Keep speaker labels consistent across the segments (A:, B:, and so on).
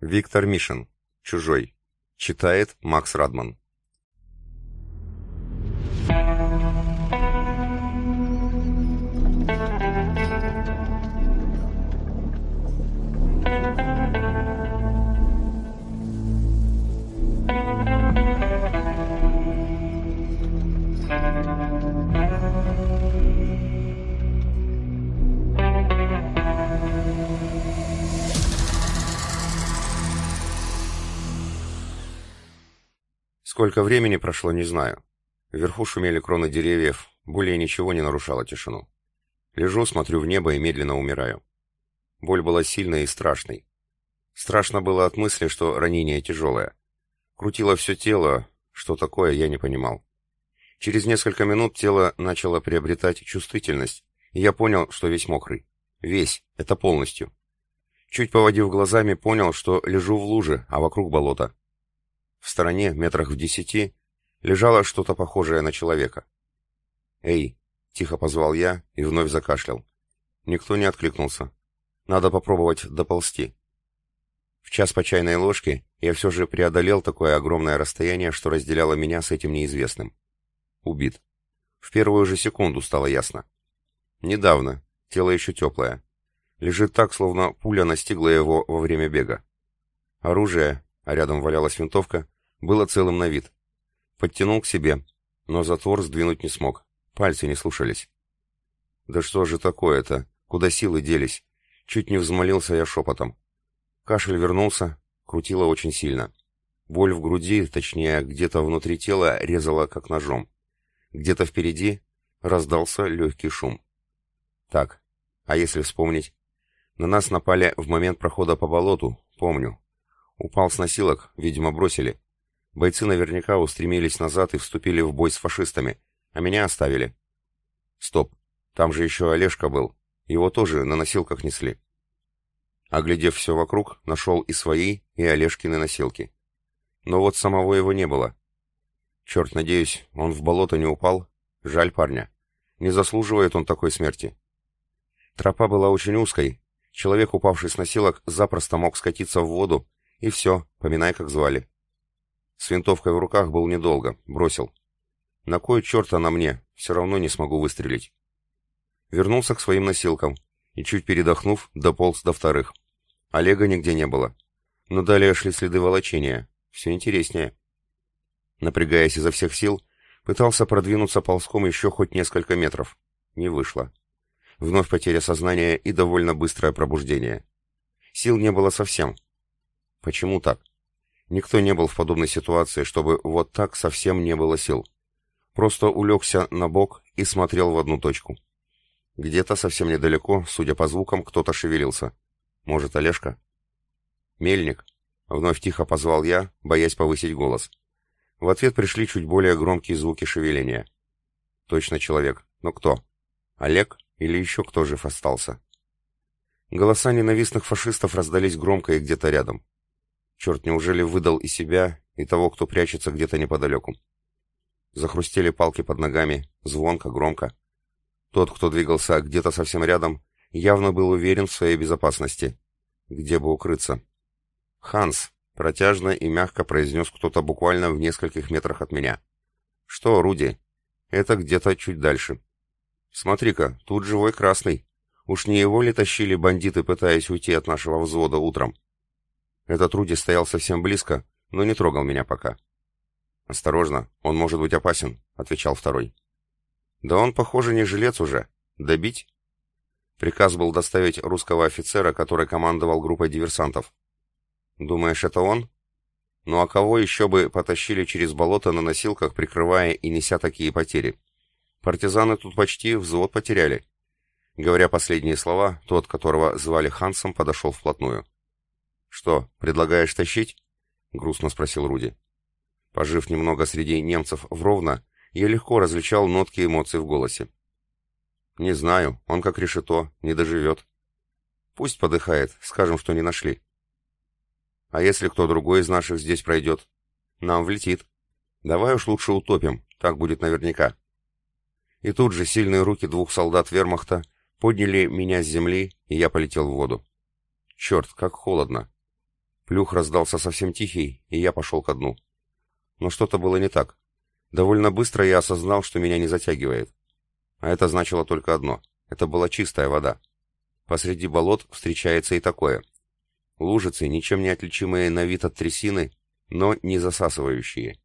A: Виктор Мишин. «Чужой». Читает Макс Радман. Сколько времени прошло, не знаю. Вверху шумели кроны деревьев, более ничего не нарушало тишину. Лежу, смотрю в небо и медленно умираю. Боль была сильной и страшной. Страшно было от мысли, что ранение тяжелое. Крутило все тело, что такое, я не понимал. Через несколько минут тело начало приобретать чувствительность, и я понял, что весь мокрый. Весь, это полностью. Чуть поводив глазами, понял, что лежу в луже, а вокруг болото. В стороне, метрах в десяти, лежало что-то похожее на человека. «Эй!» — тихо позвал я и вновь закашлял. Никто не откликнулся. Надо попробовать доползти. В час по чайной ложке я все же преодолел такое огромное расстояние, что разделяло меня с этим неизвестным. Убит. В первую же секунду стало ясно. Недавно. Тело еще теплое. Лежит так, словно пуля настигла его во время бега. Оружие, а рядом валялась винтовка, было целым на вид. Подтянул к себе, но затвор сдвинуть не смог, пальцы не слушались. «Да что же такое-то? Куда силы делись?» Чуть не взмолился я шепотом. Кашель вернулся, крутило очень сильно. Боль в груди, точнее, где-то внутри тела, резала как ножом. Где-то впереди раздался легкий шум. Так, а если вспомнить? На нас напали в момент прохода по болоту, помню. Упал с носилок, видимо, бросили. Бойцы наверняка устремились назад и вступили в бой с фашистами, а меня оставили. Стоп, там же еще Олежка был, его тоже на носилках несли. Оглядев все вокруг, нашел и свои, и Олежкины носилки. Но вот самого его не было. Черт, надеюсь, он в болото не упал. Жаль парня. Не заслуживает он такой смерти. Тропа была очень узкой. Человек, упавший с носилок, запросто мог скатиться в воду и все, поминай, как звали. С винтовкой в руках был недолго, бросил. На кой черт она мне? Все равно не смогу выстрелить. Вернулся к своим носилкам и, чуть передохнув, дополз до вторых. Олега нигде не было. Но далее шли следы волочения. Все интереснее. Напрягаясь изо всех сил, пытался продвинуться ползком еще хоть несколько метров. Не вышло. Вновь потеря сознания и довольно быстрое пробуждение. Сил не было совсем — Почему так? Никто не был в подобной ситуации, чтобы вот так совсем не было сил. Просто улегся на бок и смотрел в одну точку. Где-то совсем недалеко, судя по звукам, кто-то шевелился. Может, Олежка? «Мельник!» — вновь тихо позвал я, боясь повысить голос. В ответ пришли чуть более громкие звуки шевеления. «Точно человек. Но кто? Олег или еще кто жив остался?» Голоса ненавистных фашистов раздались громко и где-то рядом. Черт, неужели выдал и себя, и того, кто прячется где-то неподалеку? Захрустели палки под ногами, звонко, громко. Тот, кто двигался где-то совсем рядом, явно был уверен в своей безопасности. Где бы укрыться? «Ханс!» — протяжно и мягко произнес кто-то буквально в нескольких метрах от меня. «Что, Руди? Это где-то чуть дальше. Смотри-ка, тут живой красный. Уж не его ли тащили бандиты, пытаясь уйти от нашего взвода утром?» Этот Руди стоял совсем близко, но не трогал меня пока. «Осторожно, он может быть опасен», — отвечал второй. «Да он, похоже, не жилец уже. Добить?» Приказ был доставить русского офицера, который командовал группой диверсантов. «Думаешь, это он?» «Ну а кого еще бы потащили через болото на носилках, прикрывая и неся такие потери?» «Партизаны тут почти взвод потеряли». Говоря последние слова, тот, которого звали Хансом, подошел вплотную. «Что, предлагаешь тащить?» — грустно спросил Руди. Пожив немного среди немцев в Ровно, я легко различал нотки эмоций в голосе. «Не знаю, он как решето, не доживет. Пусть подыхает, скажем, что не нашли». «А если кто другой из наших здесь пройдет? Нам влетит. Давай уж лучше утопим, так будет наверняка». И тут же сильные руки двух солдат вермахта подняли меня с земли, и я полетел в воду. «Черт, как холодно!» Плюх раздался совсем тихий, и я пошел ко дну. Но что-то было не так. Довольно быстро я осознал, что меня не затягивает. А это значило только одно. Это была чистая вода. Посреди болот встречается и такое. Лужицы, ничем не отличимые на вид от трясины, но не засасывающие.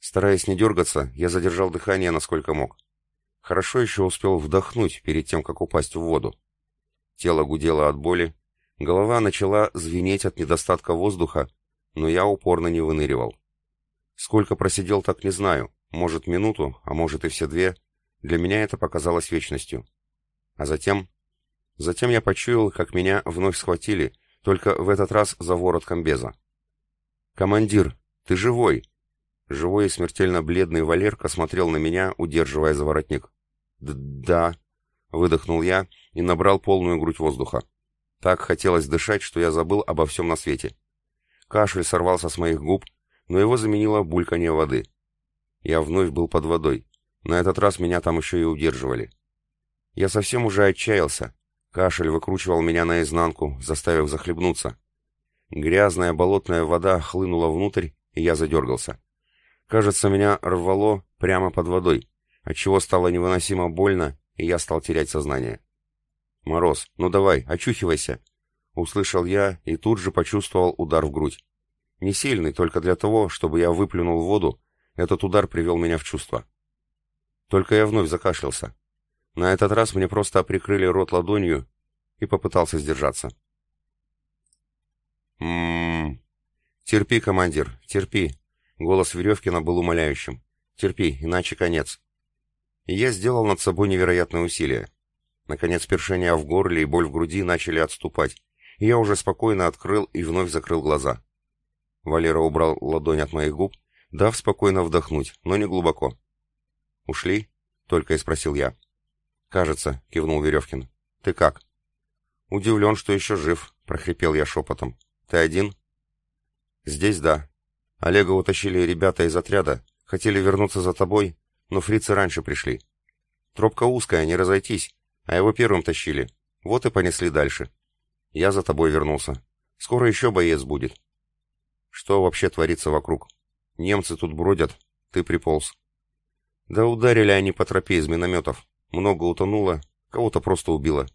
A: Стараясь не дергаться, я задержал дыхание насколько мог. Хорошо еще успел вдохнуть перед тем, как упасть в воду. Тело гудело от боли, Голова начала звенеть от недостатка воздуха, но я упорно не выныривал. Сколько просидел, так не знаю. Может, минуту, а может и все две. Для меня это показалось вечностью. А затем... Затем я почуял, как меня вновь схватили, только в этот раз за ворот комбеза. «Командир, ты живой!» Живой и смертельно бледный Валерка смотрел на меня, удерживая за воротник. «Да», — выдохнул я и набрал полную грудь воздуха. Так хотелось дышать, что я забыл обо всем на свете. Кашель сорвался с моих губ, но его заменило бульканье воды. Я вновь был под водой. На этот раз меня там еще и удерживали. Я совсем уже отчаялся. Кашель выкручивал меня наизнанку, заставив захлебнуться. Грязная болотная вода хлынула внутрь, и я задергался. Кажется, меня рвало прямо под водой, отчего стало невыносимо больно, и я стал терять сознание. «Мороз, ну давай, очухивайся!» Услышал я и тут же почувствовал удар в грудь. Не сильный, только для того, чтобы я выплюнул воду, этот удар привел меня в чувство. Только я вновь закашлялся. На этот раз мне просто прикрыли рот ладонью и попытался сдержаться. «М-м-м...» «Терпи, командир, терпи!» Голос Веревкина был умоляющим. «Терпи, иначе конец!» И я сделал над собой невероятное усилие. Наконец першение в горле и боль в груди начали отступать, и я уже спокойно открыл и вновь закрыл глаза. Валера убрал ладонь от моих губ, дав спокойно вдохнуть, но не глубоко. «Ушли?» — только и спросил я. «Кажется», — кивнул Веревкин. «Ты как?» «Удивлен, что еще жив», — прохрипел я шепотом. «Ты один?» «Здесь да. Олега утащили ребята из отряда, хотели вернуться за тобой, но фрицы раньше пришли. Тропка узкая, не разойтись, а его первым тащили. Вот и понесли дальше. Я за тобой вернулся. Скоро еще боец будет. Что вообще творится вокруг? Немцы тут бродят. Ты приполз. Да ударили они по тропе из минометов. Много утонуло, кого-то просто убило.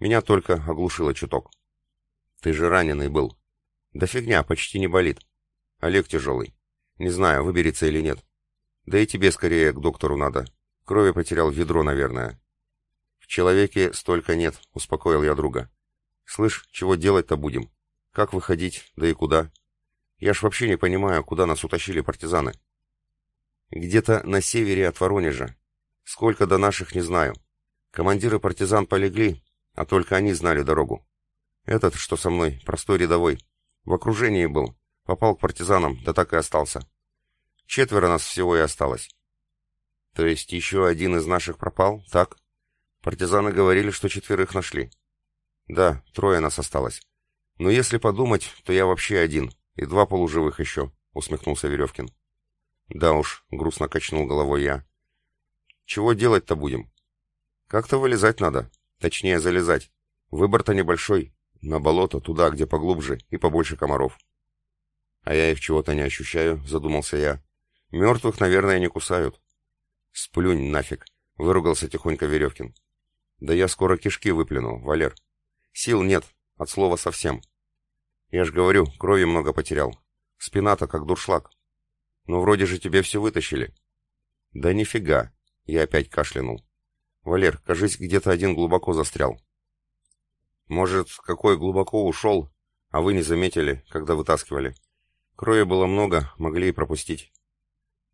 A: Меня только оглушило чуток. Ты же раненый был. Да фигня, почти не болит. Олег тяжелый. Не знаю, выберется или нет. Да и тебе скорее к доктору надо. Крови потерял ведро, наверное человеке столько нет», — успокоил я друга. «Слышь, чего делать-то будем? Как выходить, да и куда? Я ж вообще не понимаю, куда нас утащили партизаны». «Где-то на севере от Воронежа. Сколько до наших, не знаю. Командиры партизан полегли, а только они знали дорогу. Этот, что со мной, простой рядовой. В окружении был. Попал к партизанам, да так и остался. Четверо нас всего и осталось». «То есть еще один из наших пропал, так?» Партизаны говорили, что четверых нашли. Да, трое нас осталось. Но если подумать, то я вообще один, и два полуживых еще, усмехнулся Веревкин. Да уж, грустно качнул головой я. Чего делать-то будем? Как-то вылезать надо. Точнее, залезать. Выбор-то небольшой. На болото, туда, где поглубже, и побольше комаров. А я их чего-то не ощущаю, задумался я. Мертвых, наверное, не кусают. Сплюнь нафиг, выругался тихонько Веревкин. Да я скоро кишки выплюну, Валер. Сил нет, от слова совсем. Я ж говорю, крови много потерял. Спина-то как дуршлаг. Ну вроде же тебе все вытащили. Да нифига, я опять кашлянул. Валер, кажись, где-то один глубоко застрял. Может, какой глубоко ушел, а вы не заметили, когда вытаскивали. Крови было много, могли и пропустить.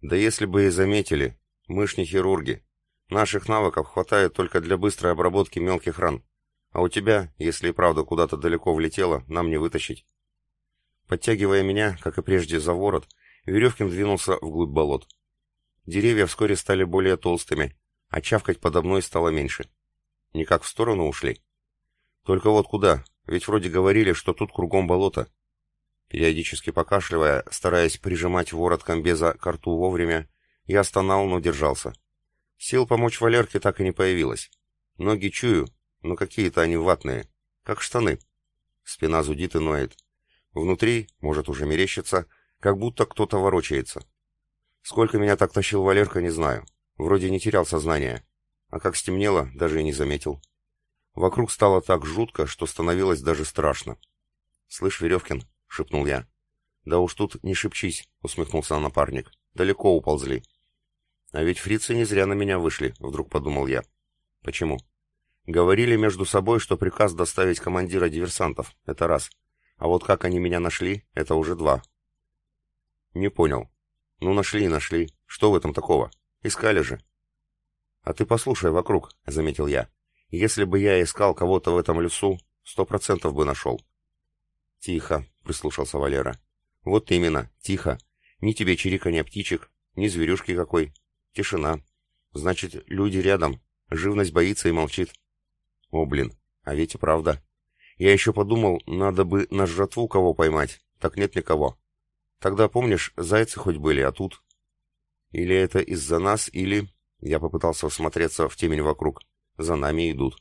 A: Да если бы и заметили, мы ж не хирурги. Наших навыков хватает только для быстрой обработки мелких ран. А у тебя, если и правда куда-то далеко влетело, нам не вытащить. Подтягивая меня, как и прежде, за ворот, Веревкин двинулся вглубь болот. Деревья вскоре стали более толстыми, а чавкать подо мной стало меньше. Никак в сторону ушли. Только вот куда? Ведь вроде говорили, что тут кругом болото. Периодически покашливая, стараясь прижимать ворот комбеза к рту вовремя, я стонал, но держался. — Сил помочь Валерке так и не появилось. Ноги чую, но какие-то они ватные, как штаны. Спина зудит и ноет. Внутри, может уже мерещится, как будто кто-то ворочается. Сколько меня так тащил Валерка, не знаю. Вроде не терял сознание. А как стемнело, даже и не заметил. Вокруг стало так жутко, что становилось даже страшно. «Слышь, Веревкин», — шепнул я. «Да уж тут не шепчись», — усмехнулся напарник. «Далеко уползли». А ведь фрицы не зря на меня вышли, вдруг подумал я. Почему? Говорили между собой, что приказ доставить командира диверсантов. Это раз. А вот как они меня нашли, это уже два. Не понял. Ну нашли и нашли. Что в этом такого? Искали же. А ты послушай вокруг, заметил я. Если бы я искал кого-то в этом лесу, сто процентов бы нашел. Тихо, прислушался Валера. Вот именно, тихо. Ни тебе чириканье птичек, ни зверюшки какой. Тишина. Значит, люди рядом. Живность боится и молчит. О, блин, а ведь и правда. Я еще подумал, надо бы на жратву кого поймать. Так нет никого. Тогда, помнишь, зайцы хоть были, а тут... Или это из-за нас, или... Я попытался всмотреться в темень вокруг. За нами идут.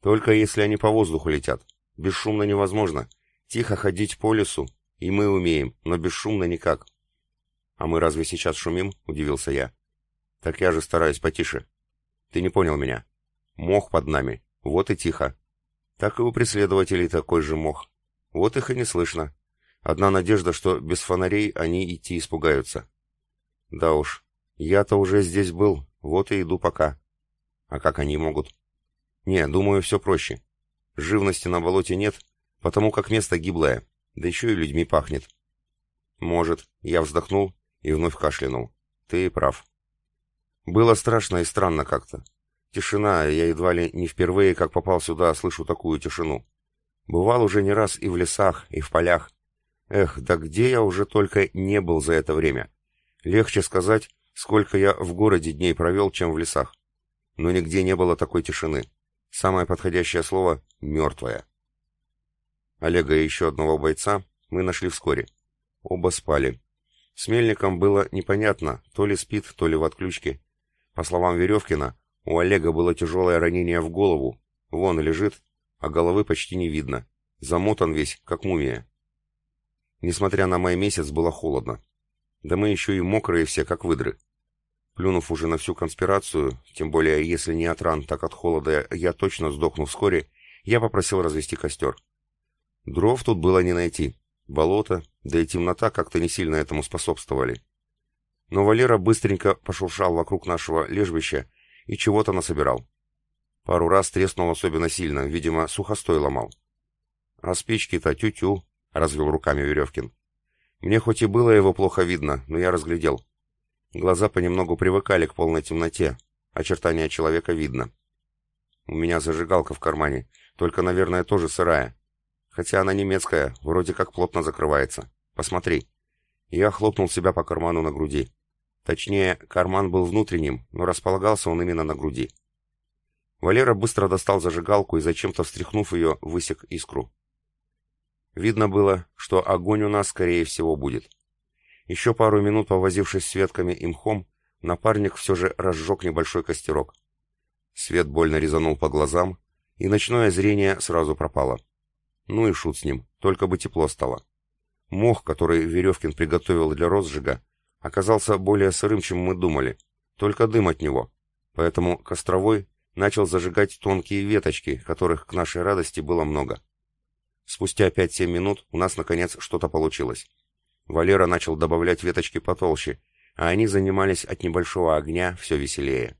A: Только если они по воздуху летят. Бесшумно невозможно. Тихо ходить по лесу. И мы умеем, но бесшумно никак. «А мы разве сейчас шумим?» — удивился я. «Так я же стараюсь потише». «Ты не понял меня. Мох под нами. Вот и тихо». «Так и у преследователей такой же мох. Вот их и не слышно. Одна надежда, что без фонарей они идти испугаются». «Да уж. Я-то уже здесь был. Вот и иду пока». «А как они могут?» «Не, думаю, все проще. Живности на болоте нет, потому как место гиблое, да еще и людьми пахнет». «Может», — я вздохнул и вновь кашлянул. «Ты прав». Было страшно и странно как-то. Тишина, я едва ли не впервые, как попал сюда, слышу такую тишину. Бывал уже не раз и в лесах, и в полях. Эх, да где я уже только не был за это время. Легче сказать, сколько я в городе дней провел, чем в лесах. Но нигде не было такой тишины. Самое подходящее слово — мертвая. Олега и еще одного бойца мы нашли вскоре. Оба спали. С Мельником было непонятно, то ли спит, то ли в отключке. По словам Веревкина, у Олега было тяжелое ранение в голову, вон лежит, а головы почти не видно, замотан весь, как мумия. Несмотря на май месяц, было холодно. Да мы еще и мокрые все, как выдры. Плюнув уже на всю конспирацию, тем более если не от ран, так от холода я точно сдохну вскоре, я попросил развести костер. Дров тут было не найти. Болото, да и темнота как-то не сильно этому способствовали но Валера быстренько пошуршал вокруг нашего лежбища и чего-то насобирал. Пару раз треснул особенно сильно, видимо, сухостой ломал. «А спички-то тю-тю», — развел руками Веревкин. «Мне хоть и было его плохо видно, но я разглядел. Глаза понемногу привыкали к полной темноте, очертания человека видно. У меня зажигалка в кармане, только, наверное, тоже сырая. Хотя она немецкая, вроде как плотно закрывается. Посмотри». Я хлопнул себя по карману на груди. Точнее, карман был внутренним, но располагался он именно на груди. Валера быстро достал зажигалку и, зачем-то встряхнув ее, высек искру. Видно было, что огонь у нас, скорее всего, будет. Еще пару минут повозившись с ветками и мхом, напарник все же разжег небольшой костерок. Свет больно резанул по глазам, и ночное зрение сразу пропало. Ну и шут с ним, только бы тепло стало. Мох, который Веревкин приготовил для розжига, оказался более сырым, чем мы думали, только дым от него. Поэтому Костровой начал зажигать тонкие веточки, которых, к нашей радости, было много. Спустя 5-7 минут у нас, наконец, что-то получилось. Валера начал добавлять веточки потолще, а они занимались от небольшого огня все веселее.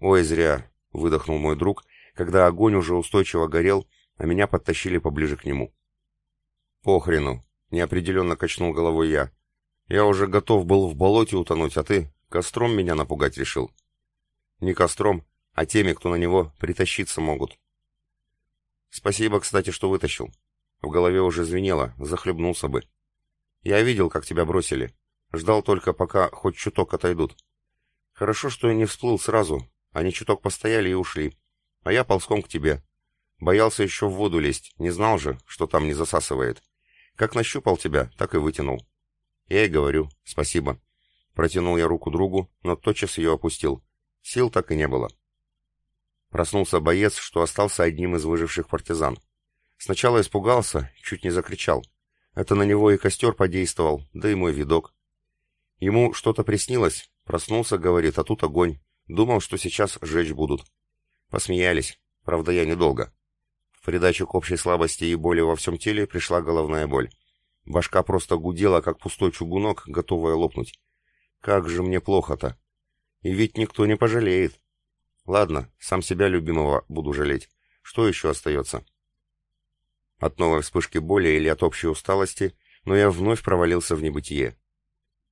A: «Ой, зря!» — выдохнул мой друг, когда огонь уже устойчиво горел, а меня подтащили поближе к нему. «Похрену!» Неопределенно качнул головой я. Я уже готов был в болоте утонуть, а ты костром меня напугать решил. Не костром, а теми, кто на него притащиться могут. Спасибо, кстати, что вытащил. В голове уже звенело, захлебнулся бы. Я видел, как тебя бросили. Ждал только, пока хоть чуток отойдут. Хорошо, что я не всплыл сразу. Они чуток постояли и ушли. А я ползком к тебе. Боялся еще в воду лезть. Не знал же, что там не засасывает. Как нащупал тебя, так и вытянул. Я и говорю, спасибо. Протянул я руку другу, но тотчас ее опустил. Сил так и не было. Проснулся боец, что остался одним из выживших партизан. Сначала испугался, чуть не закричал. Это на него и костер подействовал, да и мой видок. Ему что-то приснилось, проснулся, говорит, а тут огонь. Думал, что сейчас жечь будут. Посмеялись, правда, я недолго придачу к общей слабости и боли во всем теле пришла головная боль. Башка просто гудела, как пустой чугунок, готовая лопнуть. Как же мне плохо-то. И ведь никто не пожалеет. Ладно, сам себя любимого буду жалеть. Что еще остается? От новой вспышки боли или от общей усталости, но я вновь провалился в небытие.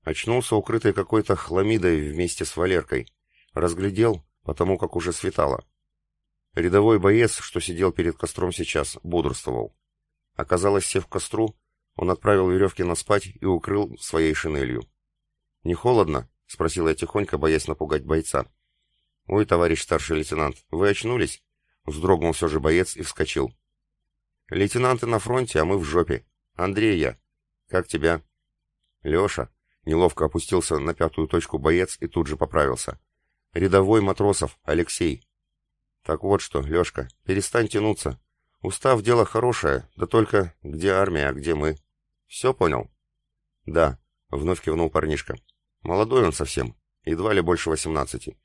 A: Очнулся укрытый какой-то хламидой вместе с Валеркой. Разглядел, потому как уже светало. Рядовой боец, что сидел перед костром сейчас, бодрствовал. Оказалось, сев к костру, он отправил веревки на спать и укрыл своей шинелью. «Не холодно?» — спросил я тихонько, боясь напугать бойца. «Ой, товарищ старший лейтенант, вы очнулись?» Вздрогнул все же боец и вскочил. «Лейтенанты на фронте, а мы в жопе. Андрей я. Как тебя?» «Леша», Неловко опустился на пятую точку боец и тут же поправился. «Рядовой Матросов, Алексей. Так вот что, Лешка, перестань тянуться. Устав — дело хорошее, да только где армия, а где мы? Все понял? Да, — вновь кивнул парнишка. Молодой он совсем, едва ли больше восемнадцати.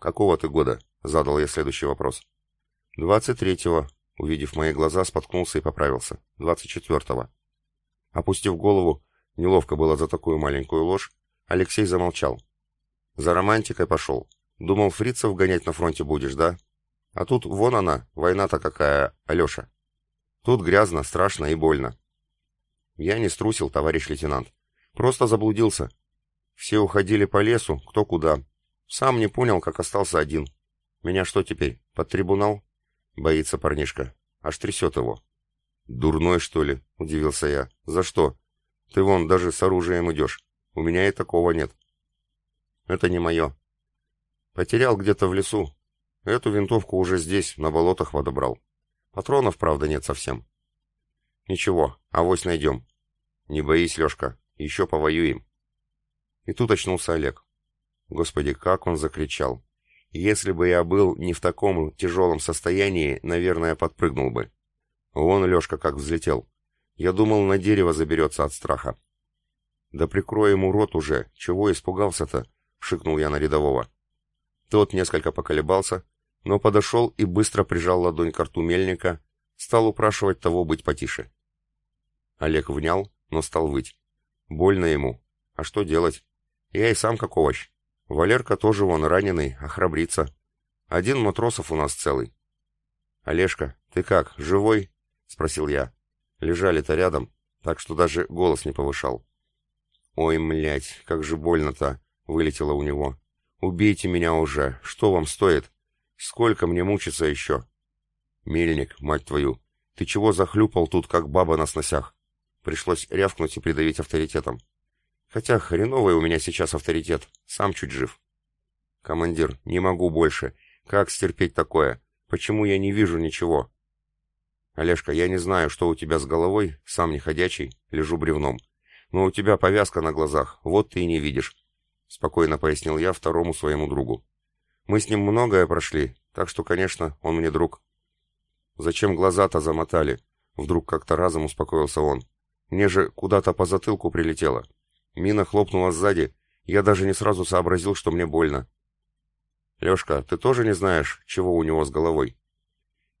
A: Какого ты года? — задал я следующий вопрос. Двадцать третьего, — увидев мои глаза, споткнулся и поправился. Двадцать четвертого. Опустив голову, неловко было за такую маленькую ложь, Алексей замолчал. За романтикой пошел. Думал, фрицев гонять на фронте будешь, да? А тут вон она, война-то какая, Алеша. Тут грязно, страшно и больно. Я не струсил, товарищ лейтенант. Просто заблудился. Все уходили по лесу, кто куда. Сам не понял, как остался один. Меня что теперь, под трибунал? Боится парнишка. Аж трясет его. Дурной, что ли? Удивился я. За что? Ты вон даже с оружием идешь. У меня и такого нет. Это не мое. Потерял где-то в лесу. Эту винтовку уже здесь, на болотах водобрал. Патронов, правда, нет совсем. Ничего, авось найдем. Не боись, Лешка, еще повоюем. И тут очнулся Олег. Господи, как он закричал. Если бы я был не в таком тяжелом состоянии, наверное, подпрыгнул бы. Вон Лешка как взлетел. Я думал, на дерево заберется от страха. «Да прикрой ему рот уже! Чего испугался-то?» — шикнул я на рядового. Тот несколько поколебался, но подошел и быстро прижал ладонь к рту мельника, стал упрашивать того быть потише. Олег внял, но стал выть. Больно ему. А что делать? Я и сам как овощ. Валерка тоже вон раненый, охрабрится. А Один матросов у нас целый. «Олежка, ты как, живой?» — спросил я. Лежали-то рядом, так что даже голос не повышал. «Ой, млять, как же больно-то!» — вылетело у него. Убейте меня уже, что вам стоит? Сколько мне мучиться еще? Мельник, мать твою, ты чего захлюпал тут, как баба на сносях? Пришлось рявкнуть и придавить авторитетом. Хотя хреновый у меня сейчас авторитет, сам чуть жив. Командир, не могу больше. Как стерпеть такое? Почему я не вижу ничего? Олежка, я не знаю, что у тебя с головой, сам не ходячий, лежу бревном. Но у тебя повязка на глазах, вот ты и не видишь спокойно пояснил я второму своему другу. Мы с ним многое прошли, так что, конечно, он мне друг. Зачем глаза-то замотали? Вдруг как-то разом успокоился он. Мне же куда-то по затылку прилетело. Мина хлопнула сзади, я даже не сразу сообразил, что мне больно. Лёшка, ты тоже не знаешь, чего у него с головой?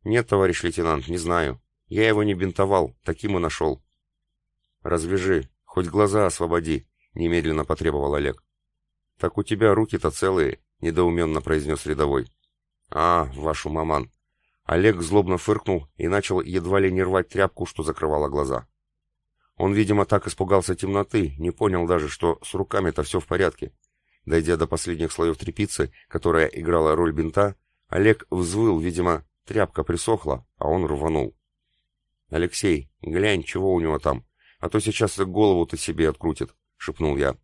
A: Нет, товарищ лейтенант, не знаю. Я его не бинтовал, таким и нашел. Развяжи, хоть глаза освободи, немедленно потребовал Олег. «Так у тебя руки-то целые», — недоуменно произнес рядовой. «А, вашу маман». Олег злобно фыркнул и начал едва ли не рвать тряпку, что закрывала глаза. Он, видимо, так испугался темноты, не понял даже, что с руками-то все в порядке. Дойдя до последних слоев тряпицы, которая играла роль бинта, Олег взвыл, видимо, тряпка присохла, а он рванул. «Алексей, глянь, чего у него там, а то сейчас голову-то себе открутит», — шепнул я.